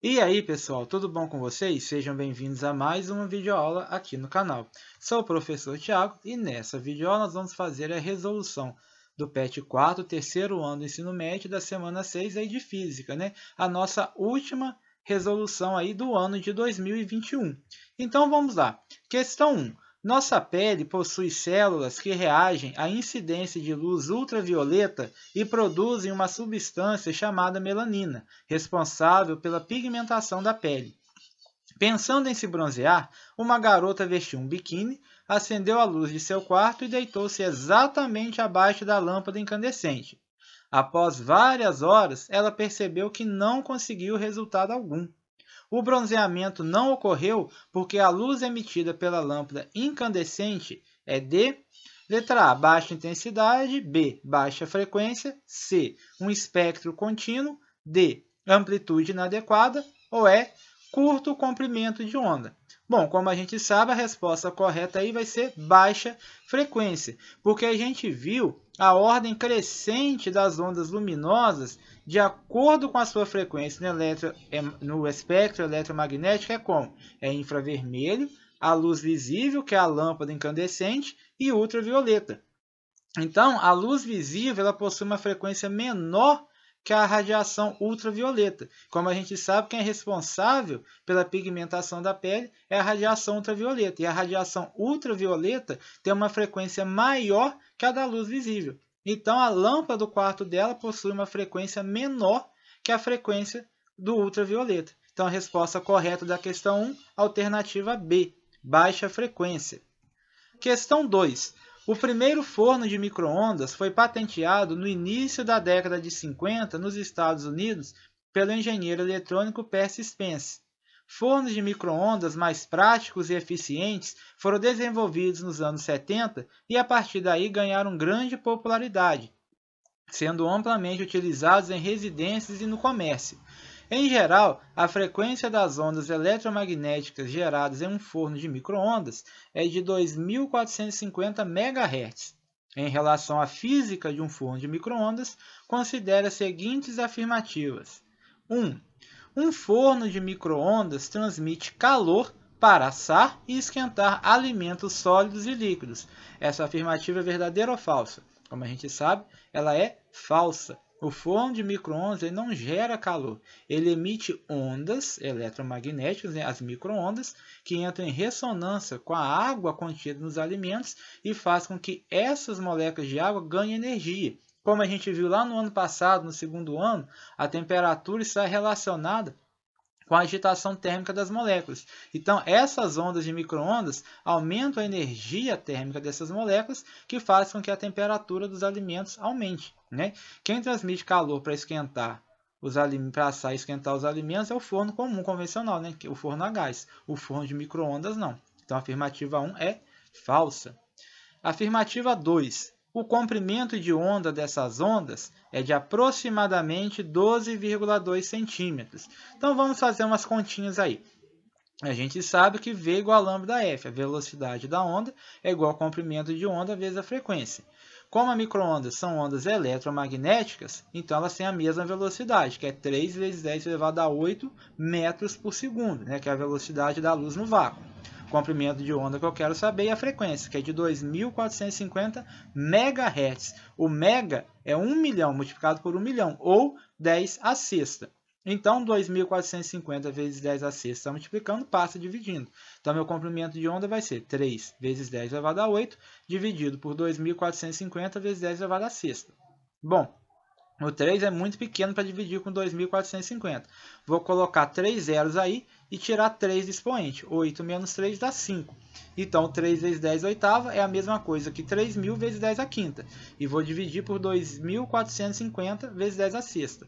E aí pessoal, tudo bom com vocês? Sejam bem-vindos a mais uma videoaula aqui no canal. Sou o professor Tiago e nessa videoaula nós vamos fazer a resolução do PET 4, terceiro ano do ensino médio da semana 6 aí de Física, né? A nossa última resolução aí do ano de 2021. Então vamos lá. Questão 1. Nossa pele possui células que reagem à incidência de luz ultravioleta e produzem uma substância chamada melanina, responsável pela pigmentação da pele. Pensando em se bronzear, uma garota vestiu um biquíni, acendeu a luz de seu quarto e deitou-se exatamente abaixo da lâmpada incandescente. Após várias horas, ela percebeu que não conseguiu resultado algum. O bronzeamento não ocorreu porque a luz emitida pela lâmpada incandescente é de letra A, baixa intensidade, B, baixa frequência, C, um espectro contínuo, D, amplitude inadequada ou E, curto comprimento de onda. Bom, como a gente sabe, a resposta correta aí vai ser baixa frequência, porque a gente viu a ordem crescente das ondas luminosas de acordo com a sua frequência no, eletro, é, no espectro eletromagnético é como? É infravermelho, a luz visível, que é a lâmpada incandescente, e ultravioleta. Então, a luz visível ela possui uma frequência menor que é a radiação ultravioleta. Como a gente sabe, quem é responsável pela pigmentação da pele é a radiação ultravioleta. E a radiação ultravioleta tem uma frequência maior que a da luz visível. Então, a lâmpada do quarto dela possui uma frequência menor que a frequência do ultravioleta. Então, a resposta correta da questão 1, alternativa B, baixa frequência. Questão 2. O primeiro forno de microondas foi patenteado no início da década de 50 nos Estados Unidos pelo engenheiro eletrônico Percy Spence. Fornos de microondas mais práticos e eficientes foram desenvolvidos nos anos 70 e a partir daí ganharam grande popularidade, sendo amplamente utilizados em residências e no comércio. Em geral, a frequência das ondas eletromagnéticas geradas em um forno de microondas é de 2450 MHz. Em relação à física de um forno de microondas, considere as seguintes afirmativas: 1. Um forno de microondas transmite calor para assar e esquentar alimentos sólidos e líquidos. Essa afirmativa é verdadeira ou falsa? Como a gente sabe, ela é falsa. O forno de micro-ondas não gera calor, ele emite ondas eletromagnéticas, né, as ondas que entram em ressonância com a água contida nos alimentos e faz com que essas moléculas de água ganhem energia. Como a gente viu lá no ano passado, no segundo ano, a temperatura está relacionada com a agitação térmica das moléculas. Então, essas ondas de micro-ondas aumentam a energia térmica dessas moléculas, que faz com que a temperatura dos alimentos aumente. Né? Quem transmite calor para esquentar os para assar e esquentar os alimentos é o forno comum convencional, né? É o forno a gás. O forno de micro-ondas não. Então, a afirmativa 1 é falsa. Afirmativa 2 o comprimento de onda dessas ondas é de aproximadamente 12,2 centímetros. Então vamos fazer umas continhas aí. A gente sabe que V é igual a lambda F, a velocidade da onda é igual ao comprimento de onda vezes a frequência. Como as microondas são ondas eletromagnéticas, então elas têm a mesma velocidade, que é 3 vezes 10 elevado a 8 metros por segundo, né, que é a velocidade da luz no vácuo comprimento de onda que eu quero saber e a frequência, que é de 2.450 MHz. O mega é 1 milhão multiplicado por 1 milhão, ou 10 à sexta. Então, 2.450 vezes 10 à sexta, multiplicando, passa dividindo. Então, meu comprimento de onda vai ser 3 vezes 10 elevado a 8, dividido por 2.450 vezes 10 elevado a sexta. Bom, o 3 é muito pequeno para dividir com 2.450. Vou colocar 3 zeros aí e tirar 3 do expoente. 8 menos 3 dá 5. Então, 3 vezes 10 oitava é a mesma coisa que 3.000 vezes 10 a quinta. E vou dividir por 2.450 vezes 10 a sexta.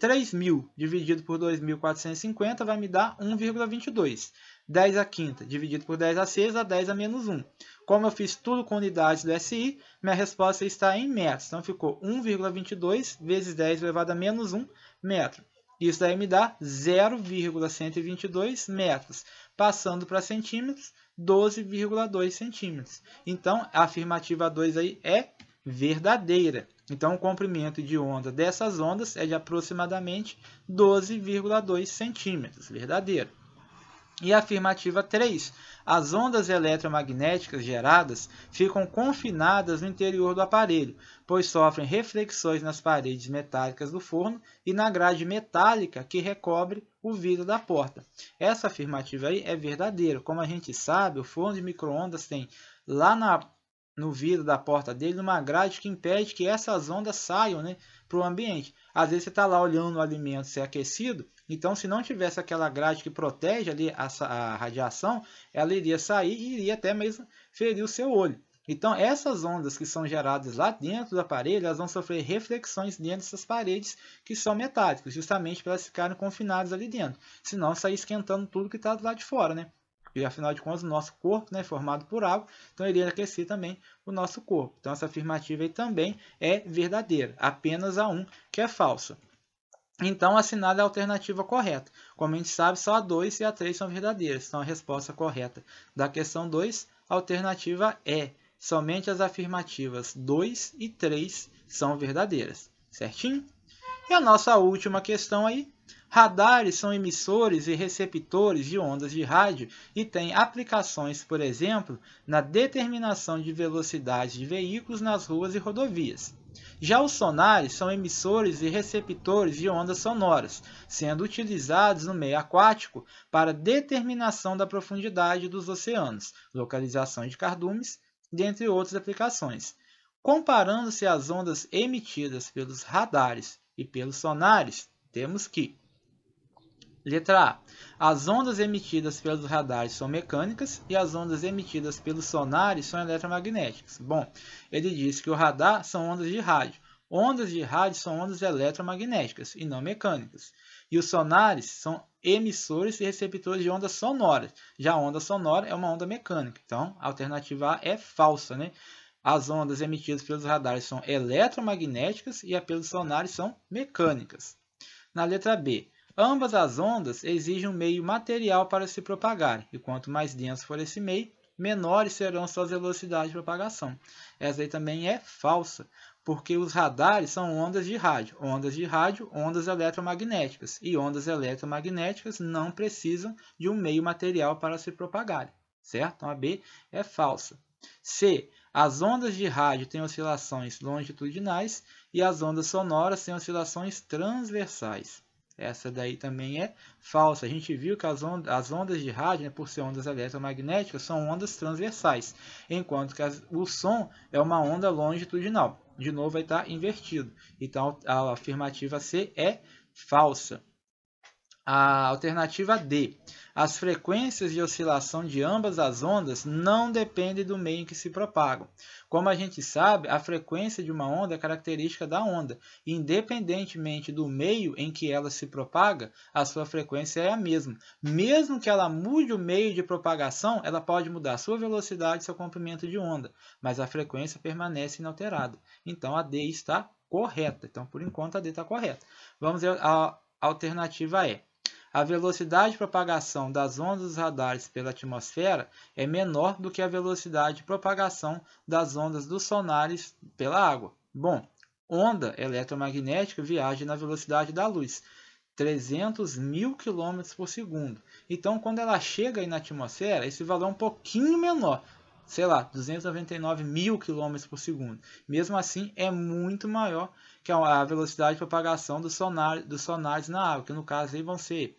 3.000 dividido por 2.450 vai me dar 1,22. 10 à quinta dividido por 10 à sexta, 10 a menos 1. Como eu fiz tudo com unidades do SI, minha resposta está em metros. Então, ficou 1,22 vezes 10 elevado a menos 1 metro. Isso daí me dá 0,122 metros. Passando para centímetros, 12,2 centímetros. Então, a afirmativa 2 aí é verdadeira. Então, o comprimento de onda dessas ondas é de aproximadamente 12,2 centímetros, verdadeiro. E a afirmativa 3. As ondas eletromagnéticas geradas ficam confinadas no interior do aparelho, pois sofrem reflexões nas paredes metálicas do forno e na grade metálica que recobre o vidro da porta. Essa afirmativa aí é verdadeira. Como a gente sabe, o forno de microondas tem lá na, no vidro da porta dele uma grade que impede que essas ondas saiam né, para o ambiente. Às vezes você está lá olhando o alimento ser aquecido então, se não tivesse aquela grade que protege ali a, a radiação, ela iria sair e iria até mesmo ferir o seu olho. Então, essas ondas que são geradas lá dentro do aparelho, elas vão sofrer reflexões dentro dessas paredes que são metálicas, justamente para elas ficarem confinadas ali dentro. Senão, sair esquentando tudo que está do lado de fora, né? Porque, afinal de contas, o nosso corpo é né, formado por água, então iria aquecer também o nosso corpo. Então, essa afirmativa aí também é verdadeira, apenas a um que é falsa. Então, assinada a alternativa correta. Como a gente sabe, só a 2 e a 3 são verdadeiras. Então, a resposta correta da questão 2, a alternativa é. Somente as afirmativas 2 e 3 são verdadeiras. Certinho? E a nossa última questão aí. Radares são emissores e receptores de ondas de rádio e têm aplicações, por exemplo, na determinação de velocidade de veículos nas ruas e rodovias. Já os sonares são emissores e receptores de ondas sonoras, sendo utilizados no meio aquático para determinação da profundidade dos oceanos, localização de cardumes, dentre outras aplicações. Comparando-se às ondas emitidas pelos radares e pelos sonares, temos que Letra A. As ondas emitidas pelos radares são mecânicas e as ondas emitidas pelos sonares são eletromagnéticas. Bom, ele diz que o radar são ondas de rádio. Ondas de rádio são ondas eletromagnéticas e não mecânicas. E os sonares são emissores e receptores de ondas sonoras. Já a onda sonora é uma onda mecânica. Então, a alternativa A é falsa, né? As ondas emitidas pelos radares são eletromagnéticas e a pelos sonares são mecânicas. Na letra B, Ambas as ondas exigem um meio material para se propagarem, e quanto mais denso for esse meio, menores serão suas velocidades de propagação. Essa aí também é falsa, porque os radares são ondas de rádio, ondas de rádio, ondas eletromagnéticas, e ondas eletromagnéticas não precisam de um meio material para se propagarem, certo? Então a B é falsa. C. As ondas de rádio têm oscilações longitudinais e as ondas sonoras têm oscilações transversais. Essa daí também é falsa. A gente viu que as, ondas, as ondas de rádio, né, por ser ondas eletromagnéticas, são ondas transversais, enquanto que as, o som é uma onda longitudinal. De novo, vai estar invertido. Então, a afirmativa C é falsa. A alternativa D. As frequências de oscilação de ambas as ondas não dependem do meio em que se propagam. Como a gente sabe, a frequência de uma onda é característica da onda. Independentemente do meio em que ela se propaga, a sua frequência é a mesma. Mesmo que ela mude o meio de propagação, ela pode mudar sua velocidade e seu comprimento de onda, mas a frequência permanece inalterada. Então a D está correta. Então, por enquanto, a D está correta. Vamos ver a alternativa E a velocidade de propagação das ondas dos radares pela atmosfera é menor do que a velocidade de propagação das ondas dos sonares pela água. Bom, onda eletromagnética viaja na velocidade da luz, 300 mil quilômetros por segundo. Então, quando ela chega aí na atmosfera, esse valor é um pouquinho menor, sei lá, 299 mil quilômetros por segundo. Mesmo assim, é muito maior que a velocidade de propagação dos sonares, dos sonares na água, que no caso aí vão ser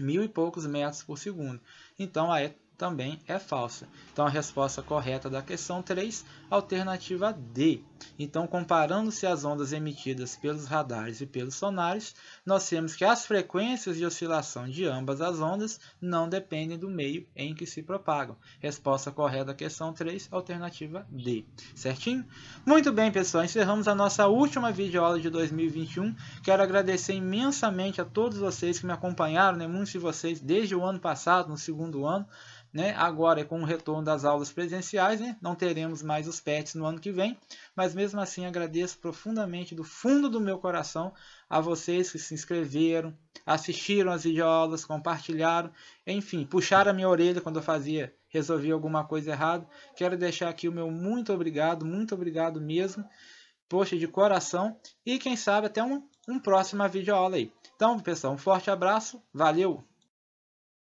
mil e poucos metros por segundo. Então a E também é falsa. Então a resposta correta da questão 3, alternativa D. Então, comparando-se as ondas emitidas pelos radares e pelos sonares, nós temos que as frequências de oscilação de ambas as ondas não dependem do meio em que se propagam. Resposta correta à questão 3, alternativa D. Certinho? Muito bem, pessoal, encerramos a nossa última videoaula de 2021. Quero agradecer imensamente a todos vocês que me acompanharam, né? muitos de vocês desde o ano passado, no segundo ano. Né? Agora, com o retorno das aulas presenciais, né? não teremos mais os PETs no ano que vem, mas mesmo assim agradeço profundamente do fundo do meu coração a vocês que se inscreveram, assistiram as videoaulas, compartilharam, enfim, puxaram a minha orelha quando eu fazia, resolvi alguma coisa errada. Quero deixar aqui o meu muito obrigado, muito obrigado mesmo. Poxa, de coração. E quem sabe até um, um próximo videoaula aí. Então, pessoal, um forte abraço. Valeu!